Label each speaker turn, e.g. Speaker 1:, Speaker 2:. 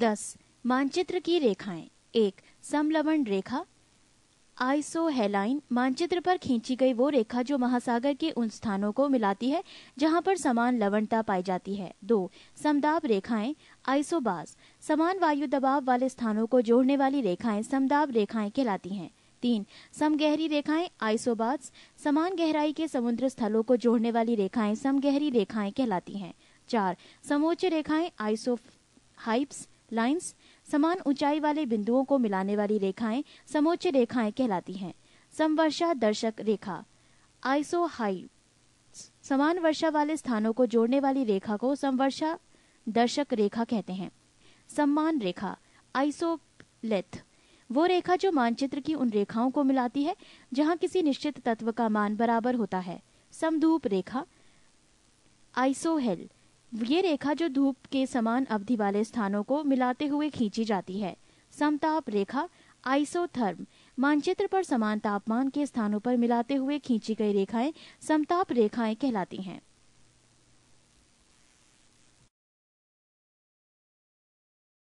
Speaker 1: दस मानचित्र की रेखाएं एक समलवण रेखा आइसोहेलाइन मानचित्र पर खींची गई वो रेखा जो महासागर के उन स्थानों को मिलाती है जहां पर समान लवणता पाई जाती है दो समदाब रेखाएं आइसोबास समान वायु दबाव वाले स्थानों को जोड़ने वाली रेखाएं समदाब रेखाएं कहलाती हैं तीन समगहरी रेखाएं आइसोबास समान गहराई के समुद्र स्थलों को जोड़ने वाली रेखाएं समगहरी रेखाएं कहलाती हैं चार समोच्च रेखाएं आइसो हाइप्स लाइंस समान ऊंचाई वाले बिंदुओं को मिलाने वाली रेखाएं समोच्च रेखाएं कहलाती हैं समवर्षा दर्शक रेखा आइसो हाई समान वर्षा वाले स्थानों को जोड़ने वाली रेखा को समवर्षा दर्शक रेखा कहते हैं सम्मान रेखा आइसो लेथ वो रेखा जो मानचित्र की उन रेखाओं को मिलाती है जहां किसी निश्चित तत्व का मान बराबर होता है समदूप रेखा आइसोहेल ये रेखा जो धूप के समान अवधि वाले स्थानों को मिलाते हुए खींची जाती है समताप रेखा आइसोथर्म मानचित्र पर समान तापमान के स्थानों पर मिलाते हुए खींची गई रेखाएं समताप रेखाएं कहलाती हैं